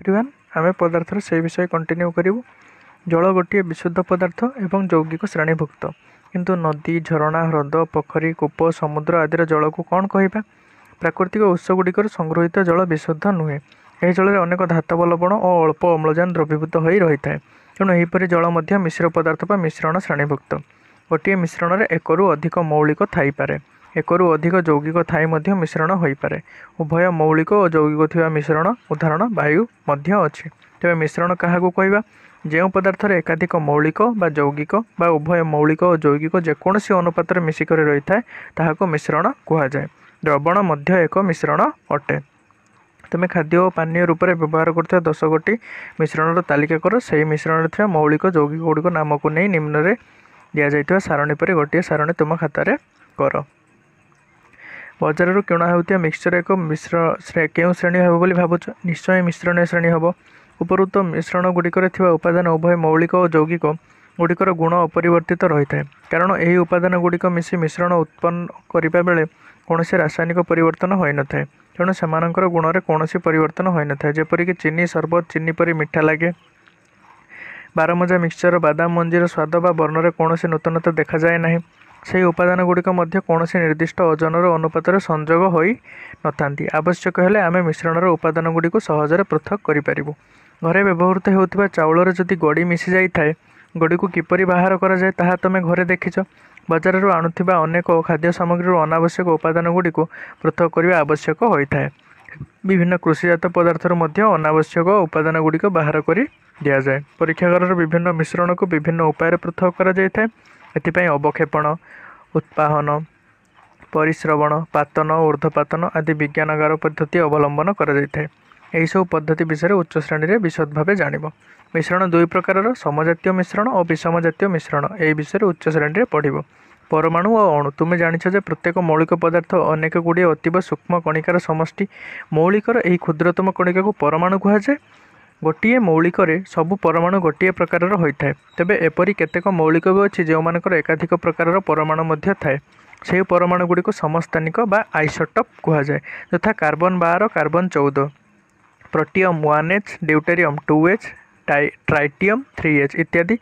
everyone ଆମେ ପଦାର୍ଥର ସେ ବିଷୟ କଣ୍ଟିନ୍ୟୁ କରିବୁ ଜଳ ଗୋଟିଏ ବିଶୁଦ୍ଧ ପଦାର୍ଥ ଏବଂ ଯୌଗିକ ଶ୍ରେଣୀଭୁକ୍ତ କିନ୍ତୁ ନଦୀ ଝରଣା ହ୍ରଦ ପୋଖରୀ କୂପ ସମୁଦ୍ର ଆଦିର ଜଳକୁ କ'ଣ କହିବା ପ୍ରାକୃତିକ ଉତ୍ସ ଗୁଡ଼ିକର ସଂଗୃହୀତ ଜଳ ବିଶୁଦ୍ଧ ନୁହେଁ ଏହି ଜଳରେ ଅନେକ ଧାତବ ଲବଣ ଓ ଅଳ୍ପ ଅମ୍ଳଜାନ ଦ୍ରବୀଭୂତ ହୋଇ ରହିଥାଏ ତେଣୁ ଏହିପରି ଜଳ ମଧ୍ୟ ମିଶ୍ର ପଦାର୍ଥ ବା ମିଶ୍ରଣ ଶ୍ରେଣୀଭୁକ୍ତ ଗୋଟିଏ ମିଶ୍ରଣରେ ଏକରୁ ଅଧିକ ମୌଳିକ ଥାଇପାରେ ଏକରୁ ଅଧିକ ଯୌଗିକ ଥାଇ ମଧ୍ୟ ମିଶ୍ରଣ ହୋଇପାରେ ଉଭୟ ମୌଳିକ ଓ ଯୌଗିକ ଥିବା ମିଶ୍ରଣ ଉଦାହରଣ ବାୟୁ ମଧ୍ୟ ଅଛି ତେବେ ମିଶ୍ରଣ କାହାକୁ କହିବା ଯେଉଁ ପଦାର୍ଥରେ ଏକାଧିକ ମୌଳିକ ବା ଯୌଗିକ ବା ଉଭୟ ମୌଳିକ ଓ ଯୌଗିକ ଯେକୌଣସି ଅନୁପାତରେ ମିଶିକରି ରହିଥାଏ ତାହାକୁ ମିଶ୍ରଣ କୁହାଯାଏ ଦ୍ରବଣ ମଧ୍ୟ ଏକ ମିଶ୍ରଣ ଅଟେ ତୁମେ ଖାଦ୍ୟ ଓ ପାନୀୟ ରୂପରେ ବ୍ୟବହାର କରୁଥିବା ଦଶ ଗୋଟି ମିଶ୍ରଣର ତାଲିକା କର ସେହି ମିଶ୍ରଣରେ ଥିବା ମୌଳିକ ଯୌଗିକ ଗୁଡ଼ିକ ନାମକୁ ନେଇ ନିମ୍ନରେ ଦିଆଯାଇଥିବା ସାରଣୀ ପରି ଗୋଟିଏ ସାରଣୀ ତୁମ ଖାତାରେ କର ବଜାରରୁ କିଣା ହେଉଥିବା ମିକ୍ସଚର ଏକ ମିଶ୍ର କେଉଁ ଶ୍ରେଣୀ ହେବ ବୋଲି ଭାବୁଛ ନିଶ୍ଚୟ ମିଶ୍ରଣୀୟ ଶ୍ରେଣୀ ହେବ ଉପରୁକ୍ତ ମିଶ୍ରଣ ଗୁଡ଼ିକରେ ଥିବା ଉପାଦାନ ଉଭୟ ମୌଳିକ ଓ ଯୌଗିକ ଗୁଡ଼ିକର ଗୁଣ ଅପରିବର୍ତ୍ତିତ ରହିଥାଏ କାରଣ ଏହି ଉପାଦାନ ଗୁଡ଼ିକ ମିଶି ମିଶ୍ରଣ ଉତ୍ପନ୍ନ କରିବା ବେଳେ କୌଣସି ରାସାୟନିକ ପରିବର୍ତ୍ତନ ହୋଇନଥାଏ ତେଣୁ ସେମାନଙ୍କର ଗୁଣରେ କୌଣସି ପରିବର୍ତ୍ତନ ହୋଇନଥାଏ ଯେପରିକି ଚିନି ସର୍ବତ ଚିନି ପରି ମିଠା ଲାଗେ ବାରମଜା ମିକ୍ସଚର ବାଦାମ ମଞ୍ଜିର ସ୍ୱାଦ ବା ବର୍ଣ୍ଣରେ କୌଣସି ନୂତନତା ଦେଖାଯାଏ ନାହିଁ ସେହି ଉପାଦାନ ଗୁଡ଼ିକ ମଧ୍ୟ କୌଣସି ନିର୍ଦ୍ଦିଷ୍ଟ ଓଜନର ଅନୁପାତରେ ସଂଯୋଗ ହୋଇନଥାନ୍ତି ଆବଶ୍ୟକ ହେଲେ ଆମେ ମିଶ୍ରଣର ଉପାଦାନ ଗୁଡ଼ିକୁ ସହଜରେ ପୃଥକ୍ କରିପାରିବୁ ଘରେ ବ୍ୟବହୃତ ହେଉଥିବା ଚାଉଳରେ ଯଦି ଗଡ଼ି ମିଶିଯାଇଥାଏ ଗଡ଼ିକୁ କିପରି ବାହାର କରାଯାଏ ତାହା ତୁମେ ଘରେ ଦେଖିଛ ବଜାରରୁ ଆଣୁଥିବା ଅନେକ ଖାଦ୍ୟ ସାମଗ୍ରୀର ଅନାବଶ୍ୟକ ଉପାଦାନ ଗୁଡ଼ିକୁ ପୃଥକ୍ କରିବା ଆବଶ୍ୟକ ହୋଇଥାଏ ବିଭିନ୍ନ କୃଷିଜାତ ପଦାର୍ଥରୁ ମଧ୍ୟ ଅନାବଶ୍ୟକ ଉପାଦାନ ଗୁଡ଼ିକ ବାହାର କରି ଦିଆଯାଏ ପରୀକ୍ଷାଗାରର ବିଭିନ୍ନ ମିଶ୍ରଣକୁ ବିଭିନ୍ନ ଉପାୟରେ ପୃଥକ କରାଯାଇଥାଏ ଏଥିପାଇଁ ଅବକ୍ଷେପଣ ଉତ୍ପାହନ ପରିଶ୍ରବଣ ପାତନ ଉର୍ଦ୍ଧପାତନ ଆଦି ବିଜ୍ଞାନଗାର ପଦ୍ଧତି ଅବଲମ୍ବନ କରାଯାଇଥାଏ ଏହିସବୁ ପଦ୍ଧତି ବିଷୟରେ ଉଚ୍ଚ ଶ୍ରେଣୀରେ ବିଶଦ ଭାବେ ଜାଣିବ ମିଶ୍ରଣ ଦୁଇ ପ୍ରକାରର ସମଜାତୀୟ ମିଶ୍ରଣ ଓ ବିଷମଜାତୀୟ ମିଶ୍ରଣ ଏହି ବିଷୟରେ ଉଚ୍ଚ ଶ୍ରେଣୀରେ ପଢ଼ିବ ପରମାଣୁ ଓ ଅଣୁ ତୁମେ ଜାଣିଛ ଯେ ପ୍ରତ୍ୟେକ ମୌଳିକ ପଦାର୍ଥ ଅନେକ ଗୁଡ଼ିଏ ଅତୀବ ସୂକ୍ଷ୍ମ କଣିକାର ସମଷ୍ଟି ମୌଳିକର ଏହି କ୍ଷୁଦ୍ରତମ କଣିକାକୁ ପରମାଣୁ କୁହାଯାଏ ଗୋଟିଏ ମୌଳିକରେ ସବୁ ପରମାଣୁ ଗୋଟିଏ ପ୍ରକାରର ହୋଇଥାଏ ତେବେ ଏପରି କେତେକ ମୌଳିକ ବି ଅଛି ଯେଉଁମାନଙ୍କର ଏକାଧିକ ପ୍ରକାରର ପରମାଣୁ ମଧ୍ୟ ଥାଏ ସେହି ପରମାଣୁଗୁଡ଼ିକୁ ସମସ୍ତାନିକ ବା ଆଇସୋଟପ୍ କୁହାଯାଏ ଯଥା କାର୍ବନ ବାର କାର୍ବନ ଚଉଦ protium one H deuterium two H ଟାଇ ଟ୍ରାଇଟିୟମ୍ ଥ୍ରୀ ଏଚ୍ ଇତ୍ୟାଦି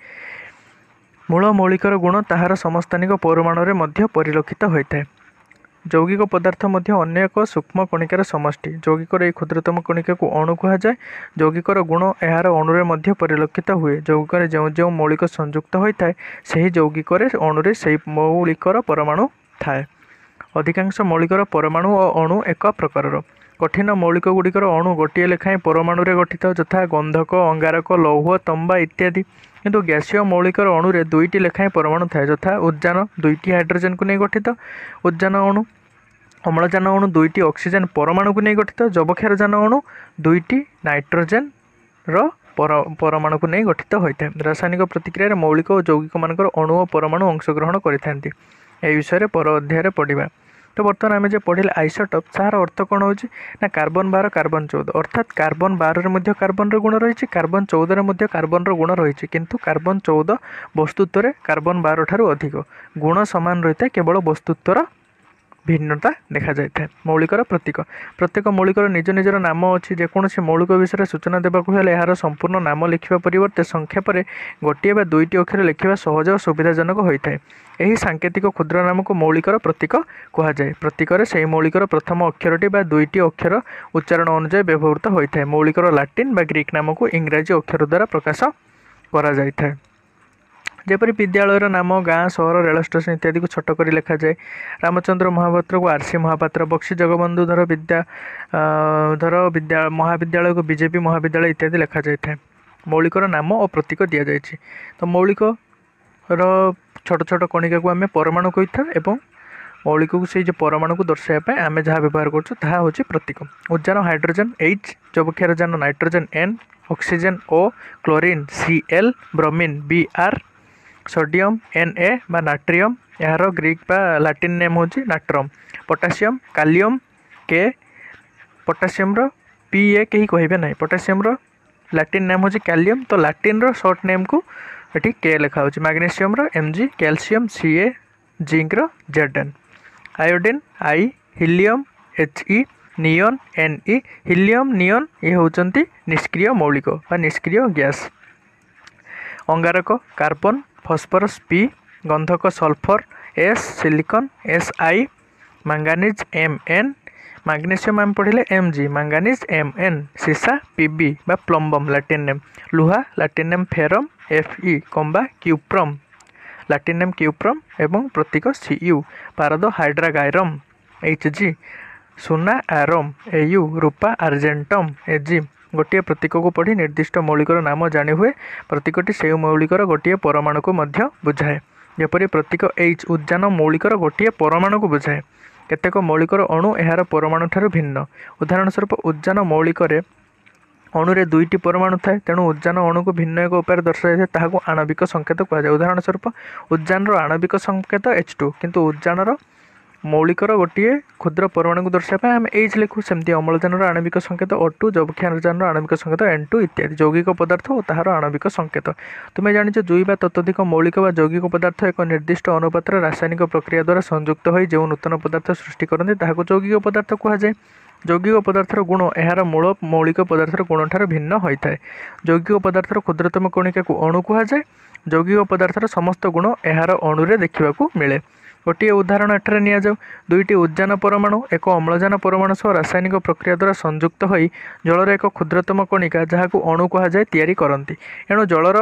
ମୂଳ ମୌଳିକର ଗୁଣ ତାହାର ସମସ୍ତାନିକ ପରମାଣୁରେ ମଧ୍ୟ ପରିଲକ୍ଷିତ ହୋଇଥାଏ ଯୌଗିକ ପଦାର୍ଥ ମଧ୍ୟ ଅନ୍ୟ ଏକ ସୂକ୍ଷ୍ମ କଣିକାର ସମଷ୍ଟି ଯୌଗିକର ଏହି କ୍ଷୁଦ୍ରତମ କଣିକାକୁ ଅଣୁ କୁହାଯାଏ ଯୌଗିକର ଗୁଣ ଏହାର ଅଣୁରେ ମଧ୍ୟ ପରିଲକ୍ଷିତ ହୁଏ ଯୌଗିକରେ ଯେଉଁ ଯେଉଁ ମୌଳିକ ସଂଯୁକ୍ତ ହୋଇଥାଏ ସେହି ଯୌଗିକରେ ଅଣୁରେ ସେହି ମୌଳିକର ପରମାଣୁ ଥାଏ ଅଧିକାଂଶ ମୌଳିକର ପରମାଣୁ ଓ ଅଣୁ ଏକ ପ୍ରକାରର କଠିନ ମୌଳିକ ଗୁଡ଼ିକର ଅଣୁ ଗୋଟିଏ ଲେଖାଏଁ ପରମାଣୁରେ ଗଠିତ ଯଥା ଗନ୍ଧକ ଅଙ୍ଗାରକ ଲୌହ ତମ୍ବା ଇତ୍ୟାଦି କିନ୍ତୁ ଗ୍ୟାସୀୟ ମୌଳିକର ଅଣୁରେ ଦୁଇଟି ଲେଖାଏଁ ପରମାଣୁ ଥାଏ ଯଥା ଉଦ୍ଜାନ ଦୁଇଟି ହାଇଡ୍ରୋଜେନ୍କୁ ନେଇ ଗଠିତ ଉଦ୍ଜାନ ଅଣୁ ଅମ୍ଳଜାନ ଅଣୁ ଦୁଇଟି ଅକ୍ସିଜେନ୍ ପରମାଣୁକୁ ନେଇ ଗଠିତ ଯାନ ଅଣୁ ଦୁଇଟି ନାଇଟ୍ରୋଜେନ୍ର ପରମାଣୁକୁ ନେଇ ଗଠିତ ହୋଇଥାଏ ରାସାୟନିକ ପ୍ରତିକ୍ରିୟାରେ ମୌଳିକ ଓ ଯୌଗିକମାନଙ୍କର ଅଣୁ ଓ ପରମାଣୁ ଅଂଶଗ୍ରହଣ କରିଥାନ୍ତି ଏହି ବିଷୟରେ ପର ଅଧ୍ୟାୟରେ ପଢ଼ିବା ତ ବର୍ତ୍ତମାନ ଆମେ ଯେ ପଢ଼ିଲେ ଆଇସୋଟପ୍ ତାହାର ଅର୍ଥ କ'ଣ ହେଉଛି ନା କାର୍ବନ ବାର କାର୍ବନ ଚଉଦ ଅର୍ଥାତ୍ କାର୍ବନ ବାରରେ ମଧ୍ୟ କାର୍ବନର ଗୁଣ ରହିଛି କାର୍ବନ ଚଉଦରେ ମଧ୍ୟ କାର୍ବନର ଗୁଣ ରହିଛି କିନ୍ତୁ କାର୍ବନ ଚଉଦ ବସ୍ତୁତ୍ୱରେ କାର୍ବନ ବାରଠାରୁ ଅଧିକ ଗୁଣ ସମାନ ରହିଥାଏ କେବଳ ବସ୍ତୁତ୍ୱର ଭିନ୍ନତା ଦେଖାଯାଇଥାଏ ମୌଳିକର ପ୍ରତୀକ ପ୍ରତ୍ୟେକ ମୌଳିକର ନିଜ ନିଜର ନାମ ଅଛି ଯେକୌଣସି ମୌଳିକ ବିଷୟରେ ସୂଚନା ଦେବାକୁ ହେଲେ ଏହାର ସମ୍ପୂର୍ଣ୍ଣ ନାମ ଲେଖିବା ପରିବର୍ତ୍ତେ ସଂକ୍ଷେପରେ ଗୋଟିଏ ବା ଦୁଇଟି ଅକ୍ଷର ଲେଖିବା ସହଜ ଓ ସୁବିଧାଜନକ ହୋଇଥାଏ ଏହି ସାଙ୍କେତିକ କ୍ଷୁଦ୍ର ନାମକୁ ମୌଳିକର ପ୍ରତୀକ କୁହାଯାଏ ପ୍ରତୀକରେ ସେହି ମୌଳିକର ପ୍ରଥମ ଅକ୍ଷରଟି ବା ଦୁଇଟି ଅକ୍ଷର ଉଚ୍ଚାରଣ ଅନୁଯାୟୀ ବ୍ୟବହୃତ ହୋଇଥାଏ ମୌଳିକର ଲାଟିନ୍ ବା ଗ୍ରୀକ୍ ନାମକୁ ଇଂରାଜୀ ଅକ୍ଷର ଦ୍ୱାରା ପ୍ରକାଶ କରାଯାଇଥାଏ ଯେପରି ବିଦ୍ୟାଳୟର ନାମ ଗାଁ ସହର ରେଳ ଷ୍ଟେସନ ଇତ୍ୟାଦିକୁ ଛୋଟ କରି ଲେଖାଯାଏ ରାମଚନ୍ଦ୍ର ମହାପାତ୍ରକୁ ଆର୍ ସି ମହାପାତ୍ର ବକ୍ସି ଜଗବନ୍ଧୁ ଧର ବିଦ୍ୟା ଧର ବିଦ୍ୟା ମହାବିଦ୍ୟାଳୟକୁ ବିଜେପି ମହାବିଦ୍ୟାଳୟ ଇତ୍ୟାଦି ଲେଖାଯାଇଥାଏ ମୌଳିକର ନାମ ଓ ପ୍ରତୀକ ଦିଆଯାଇଛି ତ ମୌଳିକର ଛୋଟ ଛୋଟ କଣିକାକୁ ଆମେ ପରମାଣୁ କହିଥାଉ ଏବଂ ମୌଳିକକୁ ସେଇ ଯେଉଁ ପରମାଣୁକୁ ଦର୍ଶାଇବା ପାଇଁ ଆମେ ଯାହା ବ୍ୟବହାର କରୁଛୁ ତାହା ହେଉଛି ପ୍ରତୀକ ଉଦ୍ଯାନ ହାଇଡ୍ରୋଜେନ୍ ଏଚ୍ ଯବକ୍ଷାରଯାନ ନାଇଟ୍ରୋଜେନ୍ ଏନ୍ ଅକ୍ସିଜେନ୍ ଓ chlorine C L bromine B R sodium N A नाट्रियम यार ग्रीक बा लाटिन नेम हूँ नाट्रम पोटासीयम कालीयम के पोटासीयम पी ए कहीं कहे ना पोटासीयम लाटिन नेम हूँ कालीयम तो लाटिन रर्ट नेम को ये के लिखा हो magnesium M G calcium C A zinc Z N iodine I helium H E neon N E helium neon ये होंगे निष्क्रिय मौलिक निष्क्रिय गैस अंगारक कार्बन ଫସଫରସ୍ ପି ଗନ୍ଧକ sulphur S silicon S I manganese M N magnesium ଆମେ ପଢ଼ିଲେ M G manganese M N ସିସା ପି ବି ବା ପ୍ଲମ୍ବମ୍ ଲାଟିନେମ୍ ଲୁହା ଲାଟିନେମ୍ ଫେରମ୍ ଏଫ୍ ଇ କମ୍ବା କ୍ୟୁପ୍ରମ୍ ଲାଟିନେମ୍ କ୍ୟୁପ୍ରମ୍ ଏବଂ ପ୍ରତୀକ ସି ୟୁ ପାରଦ ହାଇଡ୍ରାଗାଇରମ୍ ଏଚ୍ ଜି ସୁନା ଆରମ୍ ଏ ୟୁ ରୂପା ଆର୍ଜେଣ୍ଟମ୍ ଏ ଜି ଗୋଟିଏ ପ୍ରତୀକକୁ ପଢ଼ି ନିର୍ଦ୍ଦିଷ୍ଟ ମୌଳିକର ନାମ ଜାଣିହୁଏ ପ୍ରତୀକଟି ସେହି ମୌଳିକର ଗୋଟିଏ ପରମାଣୁକୁ ମଧ୍ୟ ବୁଝାଏ ଯେପରି ପ୍ରତୀକ ଏଇଚ୍ ଉଦ୍ଯାନ ମୌଳିକର ଗୋଟିଏ ପରମାଣୁକୁ ବୁଝାଏ କେତେକ ମୌଳିକର ଅଣୁ ଏହାର ପରମାଣୁଠାରୁ ଭିନ୍ନ ଉଦାହରଣ ସ୍ୱରୂପ ଉଦ୍ଯାନ ମୌଳିକରେ ଅଣୁରେ ଦୁଇଟି ପରମାଣୁ ଥାଏ ତେଣୁ ଉଦ୍ଯାନ ଅଣୁକୁ ଭିନ୍ନ ଏକ ଉପାୟରେ ଦର୍ଶାଯାଇଥାଏ ତାହାକୁ ଆଣବିକ ସଂକେତ କୁହାଯାଏ ଉଦାହରଣ ସ୍ୱରୂପ ଉଦ୍ଯାନର ଆଣବିକ ସଂକେତ ଏଚ୍ ଟୁ କିନ୍ତୁ ଉଦ୍ଯାନର ମୌଳିକର ଗୋଟିଏ କ୍ଷୁଦ୍ର ପରିମାଣକୁ ଦର୍ଶାଇବା ପାଇଁ ଆମେ ଏଇଚ୍ ଲେଖୁ ସେମିତି ଅମ୍ଳଜାନର ଆଣବିକ ସଂକେତ ଓ ଟୁ ଯବକ୍ଷାନଜାନର ଆଣବିକ ସଂକେତ ଏନ୍ ଟୁ ଇତ୍ୟାଦି ଯୌଗିକ ପଦାର୍ଥ ଓ ତାହାର ଆଣବିକ ସଂକେତ ତୁମେ ଜାଣିଛ ଜୁଇ ବା ତତ୍ୟଧିକ ମୌଳିକ ବା ଯୌଗିକ ପଦାର୍ଥ ଏକ ନିର୍ଦ୍ଦିଷ୍ଟ ଅନୁପାତରେ ରାସାୟନିକ ପ୍ରକ୍ରିୟା ଦ୍ୱାରା ସଂଯୁକ୍ତ ହୋଇ ଯେଉଁ ନୂତନ ପଦାର୍ଥ ସୃଷ୍ଟି କରନ୍ତି ତାହାକୁ ଯୌଗିକ ପଦାର୍ଥ କୁହାଯାଏ ଯୌଗିକ ପଦାର୍ଥର ଗୁଣ ଏହାର ମୂଳ ମୌଳିକ ପଦାର୍ଥର ଗୁଣଠାରୁ ଭିନ୍ନ ହୋଇଥାଏ ଯୌଗିକ ପଦାର୍ଥର କ୍ଷୁଦ୍ରତମ କଣିକାକୁ ଅଣୁ କୁହାଯାଏ ଯୌଗିକ ପଦାର୍ଥର ସମସ୍ତ ଗୁଣ ଏହାର ଅଣୁରେ ଦେଖିବାକୁ ମିଳେ ଗୋଟିଏ ଉଦାହରଣ ଏଠାରେ ନିଆଯାଉ ଦୁଇଟି ଉଦ୍ଜାନ ପରମାଣୁ ଏକ ଅମ୍ଳଜାନ ପରମାଣୁ ସହ ରାସାୟନିକ ପ୍ରକ୍ରିୟା ଦ୍ୱାରା ସଂଯୁକ୍ତ ହୋଇ ଜଳର ଏକ କ୍ଷୁଦ୍ରତମ କଣିକା ଯାହାକୁ ଅଣୁ କୁହାଯାଏ ତିଆରି କରନ୍ତି ଏଣୁ ଜଳର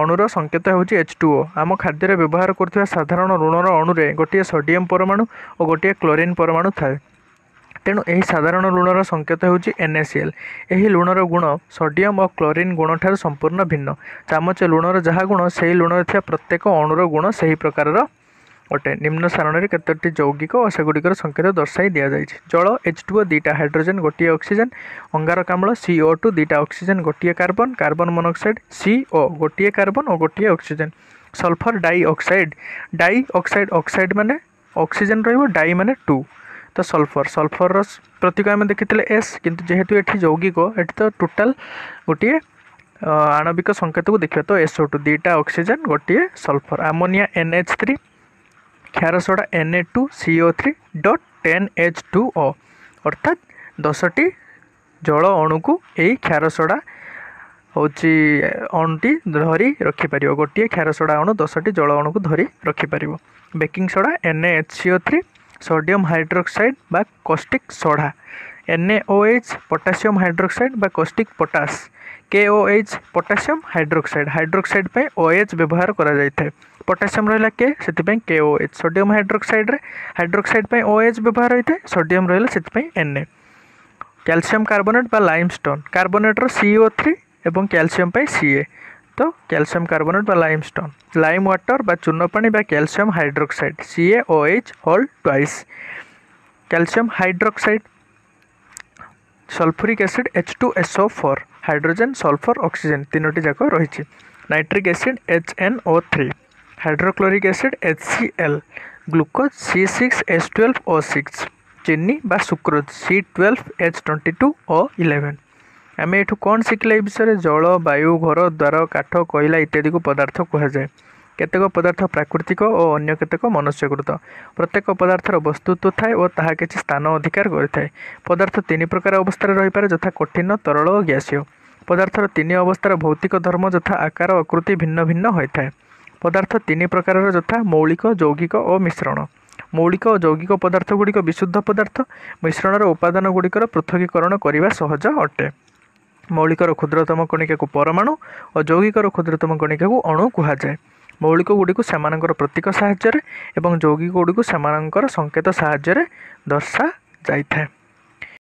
ଅଣୁର ସଂକେତ ହେଉଛି ଏଚ୍ ଟୁ ଓ ଆମ ଖାଦ୍ୟରେ ବ୍ୟବହାର କରୁଥିବା ସାଧାରଣ ଋଣର ଅଣୁରେ ଗୋଟିଏ ସୋଡ଼ିୟମ୍ ପରମାଣୁ ଓ ଗୋଟିଏ କ୍ଲୋରିନ୍ ପରମାଣୁ ଥାଏ ତେଣୁ ଏହି ସାଧାରଣ ଲୁଣର ସଙ୍କେତ ହେଉଛି ଏନ୍ଏସିଏଲ୍ ଏହି ଲୁଣର ଗୁଣ ସୋଡ଼ିୟମ୍ ଓ କ୍ଲୋରିନ୍ ଗୁଣଠାରୁ ସମ୍ପୂର୍ଣ୍ଣ ଭିନ୍ନ ଚାମଚ ଲୁଣର ଯାହା ଗୁଣ ସେହି ଲୁଣରେ ଥିବା ପ୍ରତ୍ୟେକ ଅଣୁର ଗୁଣ ସେହି ପ୍ରକାରର ଅଟେ ନିମ୍ନ ସାରଣୀରେ କେତୋଟି ଯୌଗିକ ଓ ସେଗୁଡ଼ିକର ସଂକେତ ଦର୍ଶାଇ ଦିଆଯାଇଛି ଜଳ ଏଚ୍ ଟୁ ଓ ଦୁଇଟା ହାଇଡ୍ରୋଜେନ୍ ଗୋଟିଏ ଅକ୍ସିଜେନ୍ ଅଙ୍ଗାରକାମ୍ଳ ସି ଓ ଟୁ ଦୁଇଟା ଅକ୍ସିଜେନ୍ ଗୋଟିଏ carbon carbon monoxide C O ଗୋଟିଏ କାର୍ବନ୍ ଓ ଗୋଟିଏ oxygen sulphur dioxide dioxide oxide ମାନେ ଅକ୍ସିଜେନ୍ ରହିବ ଡାଇ ମାନେ ଟୁ ତ ସଲଫର୍ ସଲଫର୍ର ପ୍ରତୀକ ଆମେ ଦେଖିଥିଲେ ଏସ୍ କିନ୍ତୁ ଯେହେତୁ ଏଠି ଯୌଗିକ ଏଠି ତ ଟୋଟାଲ୍ ଗୋଟିଏ ଆଣବିକ ସଂକେତକୁ ଦେଖିବା ତ ଏସ୍ ଓ ଟୁ ଦୁଇଟା ଅକ୍ସିଜେନ୍ ଗୋଟିଏ sulphur ammonia N H three ক্ষারসোডা N A two C O three dot ten H two O অর্থাৎ দশটি জল অণুକୁ ଏହି କ୍ଷାରସୋଡ଼ା ହେଉଛି ଅଣୁଟି ଧରି ରଖିପାରିବ ଗୋଟିଏ କ୍ଷାରସୋଡ଼ା ଅଣୁ ଦଶଟି ଜଳ ଅଣୁକୁ ଧରି ରଖିପାରିବ baking soda N H C O three sodium hydroxide ବା caustic soda N O H potassium hydroxide ବା caustic potash K O H potassium hydroxide hydroxide ପାଇଁ ଓ ଏଚ୍ ବ୍ୟବହାର କରାଯାଇଥାଏ ପଟାସିୟମ୍ ରହିଲା କେ ସେଥିପାଇଁ କେ ଓ ଏଚ୍ ସୋଡ଼ିୟମ୍ ହାଇଡ୍ରୋକ୍ସାଇଡ଼୍ରେ hydroxide ପାଇଁ O H ବ୍ୟବହାର ହୋଇଥାଏ ସୋଡ଼ିୟମ୍ ରହିଲା ସେଥିପାଇଁ ଏନ୍ ଏ କ୍ୟାଲସିୟମ୍ କାର୍ବୋନେଟ୍ ବା ଲାଇମ୍ ଷ୍ଟୋନ୍ କାର୍ବୋନେଟ୍ର ସିଓ ଥ୍ରୀ ଏବଂ କ୍ୟାଲସିୟମ୍ ପାଇଁ ସିଏ ତ କ୍ୟାଲସିୟମ୍ କାର୍ବୋନେଟ୍ ବା ଲାଇମ୍ ଷ୍ଟୋନ୍ ଲାଇମ୍ ୱାଟର୍ ବା ଚୂନ ପାଣି ବା calcium hydroxide C A O H whole twice calcium hydroxide sulphuric acid H two S O four hydrogen sulphur oxygen ତିନୋଟି ଯାକ ରହିଛି nitric acid H N O three hydrochloric acid HCl glucose C six S twelve O six চিনি বা sucrose C twelve H twenty two O eleven ଆମେ ଏଠୁ କ'ଣ ଶିଖିଲେ ଏ ବିଷୟରେ ଜଳ ବାୟୁ ଘର ଦ୍ୱାର କାଠ କୋଇଲା ଇତ୍ୟାଦିକୁ ପଦାର୍ଥ କୁହାଯାଏ କେତେକ ପଦାର୍ଥ ପ୍ରାକୃତିକ ଓ ଅନ୍ୟ କେତେକ ମନୁଷ୍ୟକୃତ ପ୍ରତ୍ୟେକ ପଦାର୍ଥର ବସ୍ତୁତ୍ୱ ଥାଏ ଓ ତାହା କିଛି ସ୍ଥାନ ଅଧିକାର କରିଥାଏ ପଦାର୍ଥ ତିନି ପ୍ରକାର ଅବସ୍ଥାରେ ରହିପାରେ ଯଥା କଠିନ ତରଳ ଓ ଗ୍ୟାସୀୟ ପଦାର୍ଥର ତିନି ଅବସ୍ଥାର ଭୌତିକ ଧର୍ମ ଯଥା ଆକାର ଆକୃତି ଭିନ୍ନ ଭିନ୍ନ ହୋଇଥାଏ ପଦାର୍ଥ ତିନି ପ୍ରକାରର ଯଥା ମୌଳିକ ଯୌଗିକ ଓ ମିଶ୍ରଣ ମୌଳିକ ଓ ଯୌଗିକ ପଦାର୍ଥ ଗୁଡ଼ିକ ବିଶୁଦ୍ଧ ପଦାର୍ଥ ମିଶ୍ରଣର ଉପାଦାନ ଗୁଡ଼ିକର ପୃଥକୀକରଣ କରିବା ସହଜ ଅଟେ ମୌଳିକର କ୍ଷୁଦ୍ରତମ କଣିକାକୁ ପରମାଣୁ ଓ ଯୌଗିକର କ୍ଷୁଦ୍ରତମ କଣିକାକୁ ଅଣୁ କୁହାଯାଏ ମୌଳିକ ଗୁଡ଼ିକୁ ସେମାନଙ୍କର ପ୍ରତୀକ ସାହାଯ୍ୟରେ ଏବଂ ଯୌଗିକ ଗୁଡ଼ିକୁ ସେମାନଙ୍କର ସଙ୍କେତ ସାହାଯ୍ୟରେ ଦର୍ଶାଯାଇଥାଏ